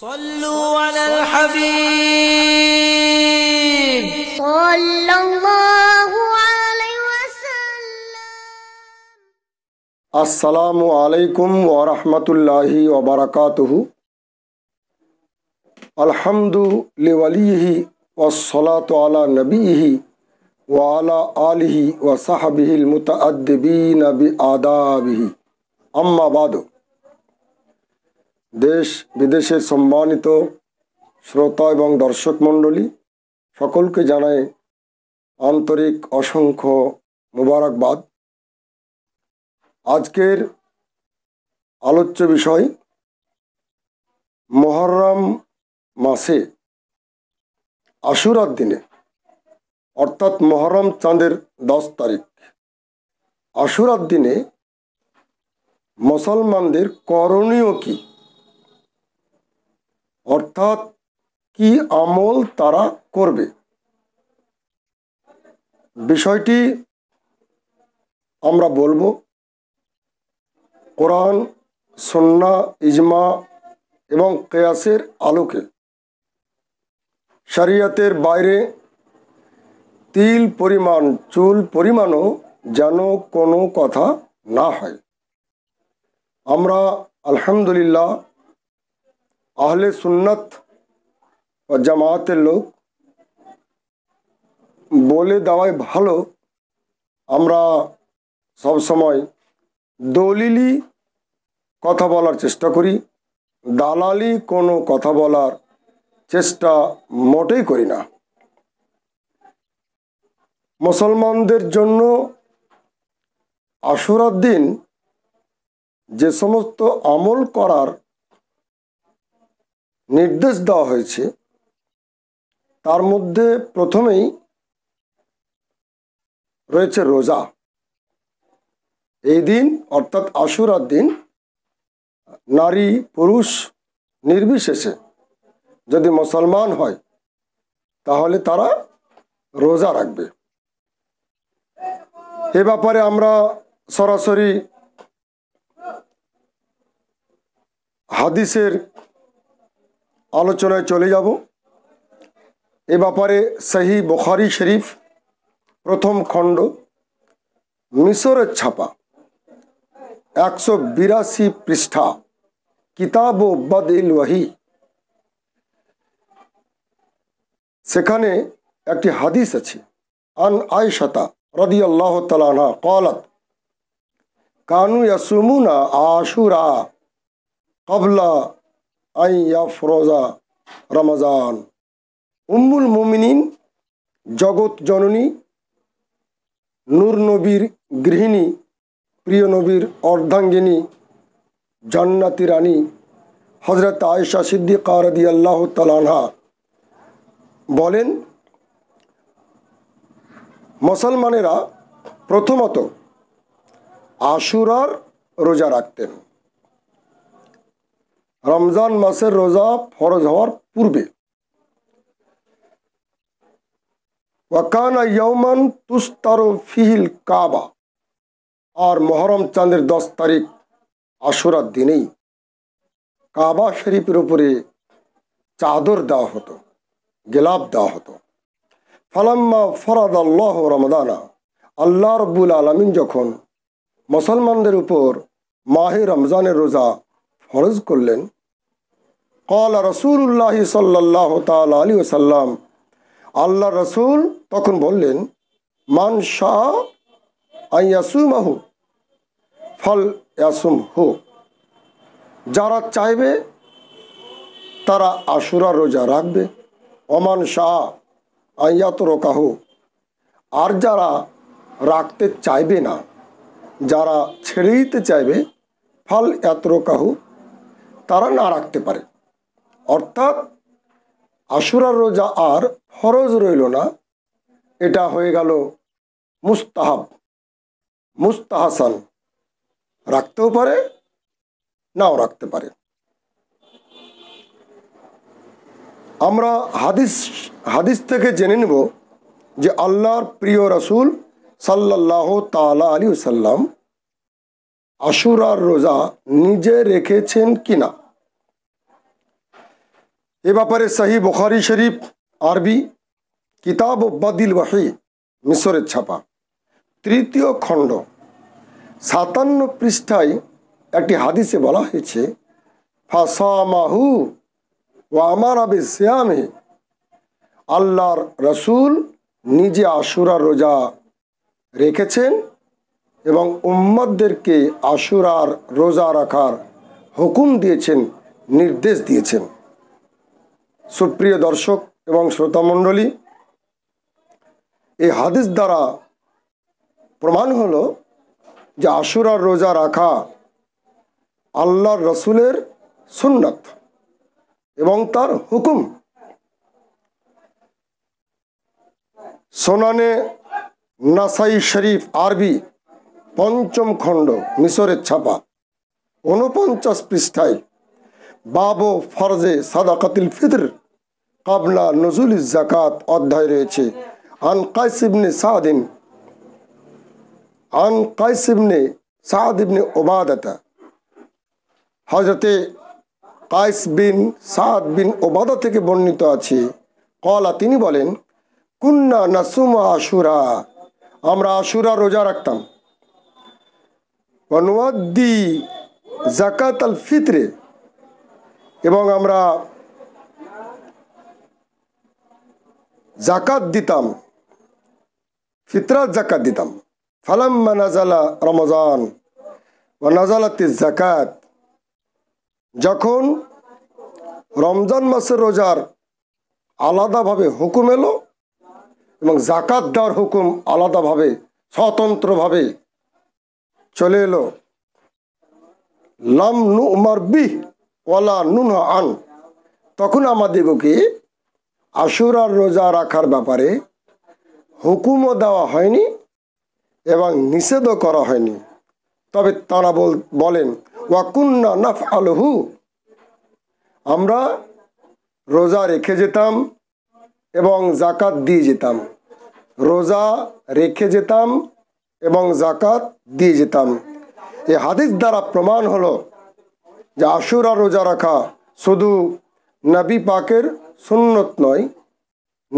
صلوا على الحبيب صلى الله عليه وسلم السلام عليكم ورحمة الله وبركاته الحمد لوليه والصلاة على نبيه وعلى آله وصحبه المتأدبين بآدابه أما بعد দেশ বিদেশের সম্মানিত শ্রোতা এবং দর্শক মণ্ডলী সকলকে জানায় আন্তরিক অসংখ্য মুবারকবাদ আজকের আলোচ্য বিষয় মহরম মাসে আশুরার দিনে অর্থাৎ মহরম চাঁদের দশ তারিখ আশুরার দিনে মুসলমানদের করণীয় কী অর্থাৎ কি আমল তারা করবে বিষয়টি আমরা বলবো কোরআন সন্না ইজমা এবং কেয়াসের আলোকে শারিয়াতের বাইরে তিল পরিমাণ চুল পরিমাণও যেন কোনো কথা না হয় আমরা আলহামদুলিল্লাহ আহলে সুন্নত ও জামাতের লোক বলে দেওয়াই ভালো আমরা সব সময় দলিলি কথা বলার চেষ্টা করি দালালি কোনো কথা বলার চেষ্টা মোটেই করি না মুসলমানদের জন্য আশুরার দিন যে সমস্ত আমল করার নির্দেশ দেওয়া হয়েছে তার মধ্যে প্রথমেই রয়েছে রোজা এই দিন অর্থাৎ আশুরার দিন নারী পুরুষ নির্বিশেষে যদি মুসলমান হয় তাহলে তারা রোজা রাখবে এ ব্যাপারে আমরা সরাসরি হাদিসের আলোচনায় চলে যাব এ ব্যাপারে সাহি বুখারি শরীফ প্রথম খণ্ড মিশরের ছাপা একশো বিরাশি পৃষ্ঠা কিতাব ও বদ ওয়াহি সেখানে একটি হাদিস আছে আন আয়সাতা রদি আল্লাহ তালানা কলত কানু ইয়াসুমুনা আশুরা কবলা আইয়া ফরোজা রমাজান উম্মুল মুমিনিন জগৎ জননী নূর নবীর গৃহিণী প্রিয় নবীর অর্ধাঙ্গিনী জান্নাতি রানী হজরত আয়েশা সিদ্দিক রদি আল্লাহ তালানহা বলেন মুসলমানেরা প্রথমত আশুরার রোজা রাখতেন রমজান মাসের রোজা ফরজ হওয়ার পূর্বে ওয়াকানা তুস্তারো ফিহিল কাবা আর মহরম চাঁদের দশ তারিখ আশুরার দিনেই কাবা শরীফের উপরে চাদর দেওয়া হতো গেলাপ দেওয়া হতো ফালাম্মা ফরাদ আল্লাহ রমদানা আল্লাহ রবুল আলমিন যখন মুসলমানদের উপর মাহে রমজানের রোজা ফরজ করলেন কল রসুল্লাহ সাল্লাহ তাল আলী ওসাল্লাম আল্লাহ রসুল তখন বললেন মান শাহ আহু ফল ইয়াসুম হু যারা চাইবে তারা আশুরা রোজা রাখবে অমান শাহ আইয়াত রোকাহু আর যারা রাখতে চাইবে না যারা ছেড়ে দিতে চাইবে ফল এত রোকাহু তারা না রাখতে পারে অর্থাৎ আশুরার রোজা আর ফরজ রইল না এটা হয়ে গেল মুস্তাহাব মুস্তাহাসান রাখতেও পারে নাও রাখতে পারে আমরা হাদিস হাদিস থেকে জেনে নেব যে আল্লাহর প্রিয় রসুল সাল্লাহ তালা আলী সাল্লাম আশুরার রোজা নিজে রেখেছেন কিনা এ ব্যাপারে সাহি বখারি শরীফ আরবি কিতাব বাদিল ওয়াহি মিশরের ছাপা তৃতীয় খণ্ড সাতান্ন পৃষ্ঠায় একটি হাদিসে বলা হয়েছে ফাসামাহু ও আমার আবে শ্যামে আল্লাহর রসুল নিজে আশুরা রোজা রেখেছেন এবং উম্মদদেরকে আশুরার রোজা রাখার হুকুম দিয়েছেন নির্দেশ দিয়েছেন সুপ্রিয় দর্শক এবং শ্রোতামণ্ডলী এই হাদিস দ্বারা প্রমাণ হলো যে আশুরার রোজা রাখা আল্লাহর রসুলের সুন্নত এবং তার হুকুম সোনানে নাসাই শরীফ আরবি পঞ্চম খণ্ড মিশরের ছাপা ঊনপঞ্চাশ পৃষ্ঠায় বাবো ফরজে সাদা কাতিল ফিদর কাবলা নজুল জাকাত অধ্যায় রয়েছে আন কাইসিবনে সাদিন আন কাইসিবনে সাহিবনে ইবনে ওবাদাতা হজরতে কায়স বিন সাদ বিন ওবাদা থেকে বর্ণিত আছে কলা তিনি বলেন কুন্না নাসুমা আশুরা আমরা আশুরা রোজা রাখতাম জাকাত আল ফিতরে এবং আমরা জাকাত দিতাম ফিতরাত জাকাত দিতাম ফালাম্মা নাজালা রমজান ও নাজালাতি জাকাত যখন রমজান মাসের রোজার আলাদাভাবে হুকুম এলো এবং জাকাত দেওয়ার হুকুম আলাদাভাবে স্বতন্ত্রভাবে চলে এলো লাম নু উমার বিহ ওয়ালা নুন আন তখন আমাদেরকে আশুরার রোজা রাখার ব্যাপারে হুকুমও দেওয়া হয়নি এবং নিষেধও করা হয়নি তবে তারা বলেন ওয়াকুন্না নাফ আলহু আমরা রোজা রেখে যেতাম এবং জাকাত দিয়ে যেতাম রোজা রেখে যেতাম এবং জাকাত দিয়ে যেতাম এই হাদিস দ্বারা প্রমাণ হলো যে আশুরা রোজা রাখা শুধু নবী পাকের সুন্নত নয়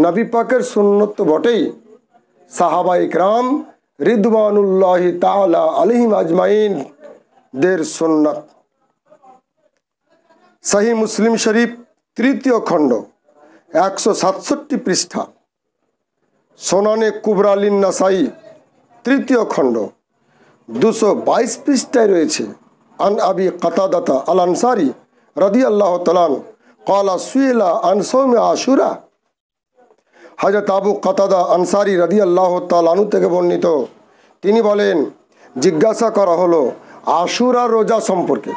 নবী পাকের সুন্নত তো বটেই সাহাবাইক রাম রিদওয়ানুল্লাহ তালা আলহিম আজমাইন দের সুন্নত শাহি মুসলিম শরীফ তৃতীয় খণ্ড একশো সাতষট্টি পৃষ্ঠা সোনানে কুবরালিন নাসাই তৃতীয় খণ্ড দুশো বাইশ পৃষ্ঠায় রয়েছে আন আবি কাতাদাতা আল আনসারি রদি আল্লাহ তালান কলা সুয়েলা আনসৌমে আশুরা হাজরত আবু কাতাদা আনসারি রাদি আল্লাহ তালু থেকে বর্ণিত তিনি বলেন জিজ্ঞাসা করা হলো আশুরা রোজা সম্পর্কে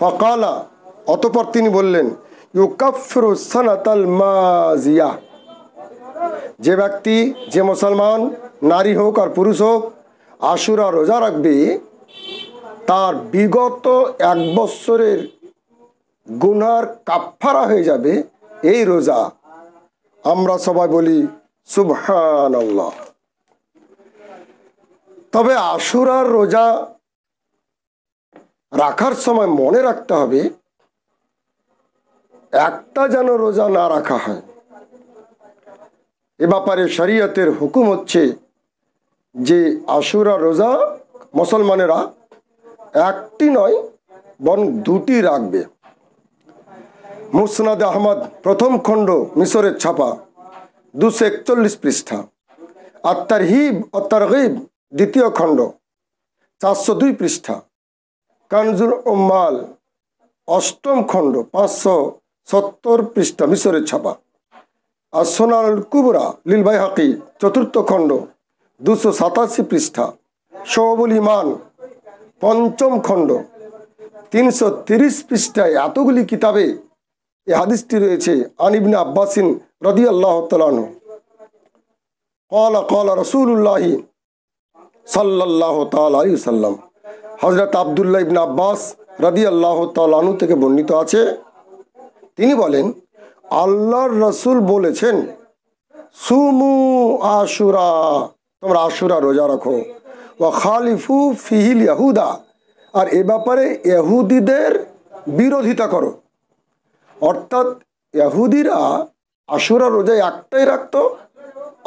ফকালা অতপর তিনি বললেন ইউকাফরু সানাতাল মাজিয়া যে ব্যক্তি যে মুসলমান নারী হোক আর পুরুষ হোক আশুরা রোজা রাখবে তার বিগত এক বৎসরের গুনার কাপফারা হয়ে যাবে এই রোজা আমরা সবাই বলি সুবহান তবে আশুরার রোজা রাখার সময় মনে রাখতে হবে একটা যেন রোজা না রাখা হয় এ ব্যাপারে শরীয়তের হুকুম হচ্ছে যে আশুরা রোজা মুসলমানেরা একটি নয় বরং দুটি রাখবে মুসনাদ আহমদ প্রথম খণ্ড মিশরের ছাপা দুশো একচল্লিশ পৃষ্ঠা আত্মার হিব গিব দ্বিতীয় খণ্ড চারশো দুই পৃষ্ঠা ও মাল অষ্টম খণ্ড পাঁচশো সত্তর পৃষ্ঠা মিশরের ছাপা আর সোনাল কুবরা লীলভাই হাকি চতুর্থ খণ্ড দুশো সাতাশি পৃষ্ঠা শোবুল ইমান পঞ্চম খণ্ড তিনশো তিরিশ পৃষ্ঠায় এতগুলি কিতাবে এ হাদিসটি রয়েছে আনিবিন আব্বাসিন রদি আল্লাহ তালু কলা কলা রসুল্লাহি সাল্লাহ তালাই সাল্লাম হজরত আবদুল্লাহ ইবিন আব্বাস রাদি আল্লাহ তালু থেকে বর্ণিত আছে তিনি বলেন আল্লাহর রসুল বলেছেন সুমু আশুরা তোমরা আশুরা রোজা রাখো ও খালিফু ফিহিল ইয়াহুদা আর এ ব্যাপারে এহুদিদের বিরোধিতা করো অর্থাৎ ইহুদিরা আশুরা রোজা একটাই রাখতো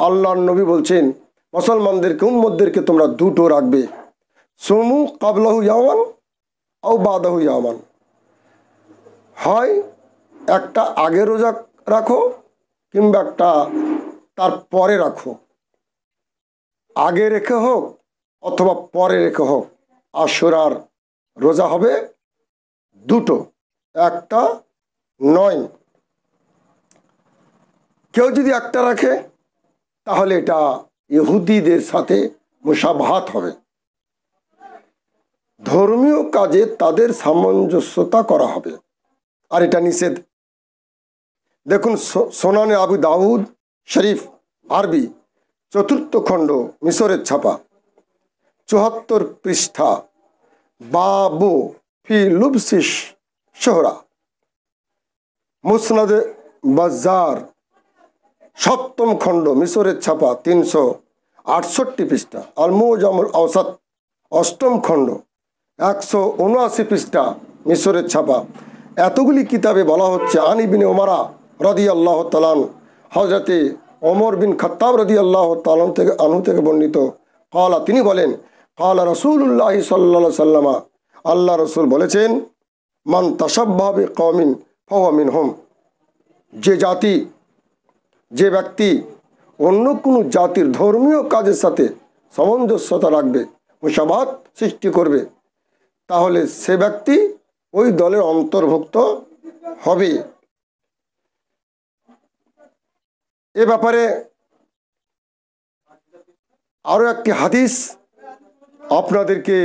আল্লাহর নবী বলছেন মুসলমানদেরকে উম্মদদেরকে তোমরা দুটো রাখবে সমু কাবলাহু ইয়ামান ও বাদাহু ইয়ামান হয় একটা আগে রোজা রাখো কিংবা একটা তার পরে রাখো আগে রেখে হোক অথবা পরে রেখে হোক আশুরার রোজা হবে দুটো একটা নয় কেউ যদি একটা রাখে তাহলে এটা ইহুদিদের সাথে মুসাভাত হবে ধর্মীয় কাজে তাদের সামঞ্জস্যতা করা হবে আর এটা নিষেধ দেখুন সোনানে আবু দাউদ শরীফ আরবি চতুর্থ খণ্ড মিশরের ছাপা চুহাত্তর পৃষ্ঠা বাবু ফি লুবসিস সোহরা মুসনাদে বাজার সপ্তম খণ্ড মিশরের ছাপা তিনশো আটষট্টি পৃষ্ঠা আর মুজামুল আওসাদ অষ্টম খণ্ড একশো উনআশি পৃষ্ঠা মিশরের ছাপা এতগুলি কিতাবে বলা হচ্ছে আনি বিন ওমারা রদি আল্লাহ তালান হজরতে ওমর বিন খতাব রদি আল্লাহ তালন থেকে আনু থেকে বর্ণিত কলা তিনি বলেন কলা রসুল্লাহ সাল্লা সাল্লামা আল্লাহ রসুল বলেছেন মান তাসব্ভাবে কমিন ফওয়ামিন হোম যে জাতি যে ব্যক্তি অন্য কোনো জাতির ধর্মীয় কাজের সাথে সামঞ্জস্যতা রাখবে মুসাবাদ সৃষ্টি করবে তাহলে সে ব্যক্তি ওই দলের অন্তর্ভুক্ত হবে এ ব্যাপারে আরও একটি হাদিস আপনাদেরকে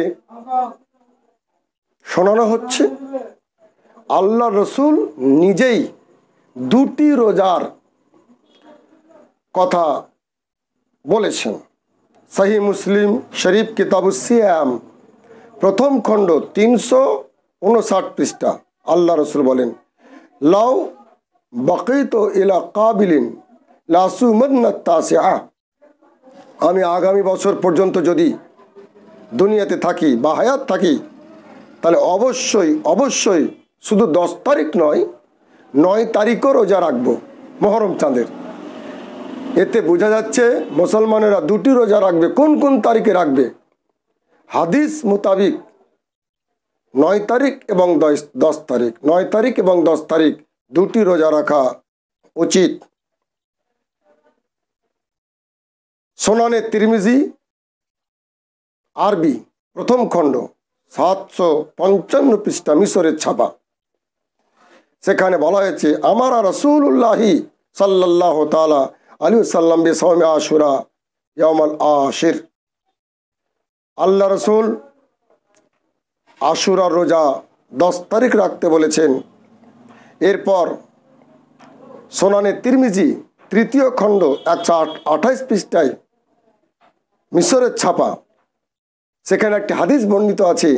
শোনানো হচ্ছে আল্লাহ রসুল নিজেই দুটি রোজার কথা বলেছেন সাহি মুসলিম শরীফ কিতাবুসিয়াম প্রথম খণ্ড তিনশো উনষাট পৃষ্ঠা আল্লাহ রসুল বলেন লাউ বকিত ইলা কাবিলিন আমি আগামী বছর পর্যন্ত যদি দুনিয়াতে থাকি বা হায়াত থাকি তাহলে অবশ্যই অবশ্যই শুধু দশ তারিখ নয় নয় তারিখও রোজা রাখব মহরম চাঁদের এতে বোঝা যাচ্ছে মুসলমানেরা দুটি রোজা রাখবে কোন কোন তারিখে রাখবে হাদিস মোতাবিক নয় তারিখ এবং দশ তারিখ নয় তারিখ এবং দশ তারিখ দুটি রোজা রাখা উচিত সোনানে তিরমিজি আরবি প্রথম খণ্ড সাতশো পঞ্চান্ন পৃষ্ঠা মিশরের ছাপা সেখানে বলা হয়েছে আমার রসুল্লাহি সাল্লাহ তালা আলী সাল্লাম বিসমে আশুরা ইয়মাল আশির আল্লাহ রসুল আশুরা রোজা দশ তারিখ রাখতে বলেছেন এরপর সোনানে তিরমিজি তৃতীয় খণ্ড একশো আঠাইশ পৃষ্ঠায় মিশরের ছাপা সেখানে একটি হাদিস বর্ণিত আছে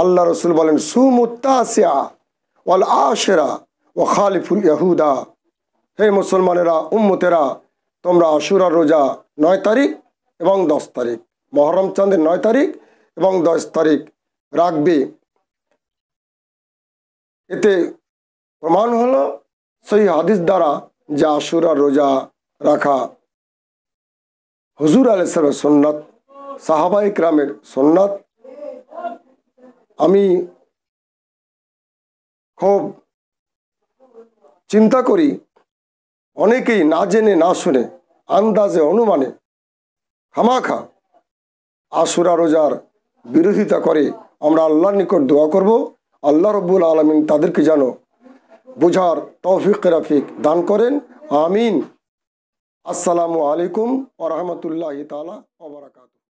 আল্লাহ রসুল বলেন সুমুত্তা আসিয়া ওয়াল আশেরা ও খালিফুল ইয়াহুদা হে মুসলমানেরা উম্মতেরা তোমরা আশুরা রোজা নয় তারিখ এবং দশ তারিখ মহরম চাঁদের নয় তারিখ এবং দশ তারিখ রাখবে এতে প্রমাণ হলো সেই হাদিস দ্বারা যে আশুরা রোজা রাখা হুজুর আলাইসলামের সোননাথ সাহাবাহিক রামের সোননাথ আমি খুব চিন্তা করি অনেকেই না জেনে না শুনে আন্দাজে অনুমানে খামাখা আসুরা রোজার বিরোধিতা করে আমরা আল্লাহর নিকট দোয়া করব আল্লাহ রব্বুল আলমিন তাদেরকে যেন বোঝার তৌফিক রাফিক দান করেন আমিন আসসালামু আলাইকুম ও রহমতুল্লাহ তালা ওবরাকাত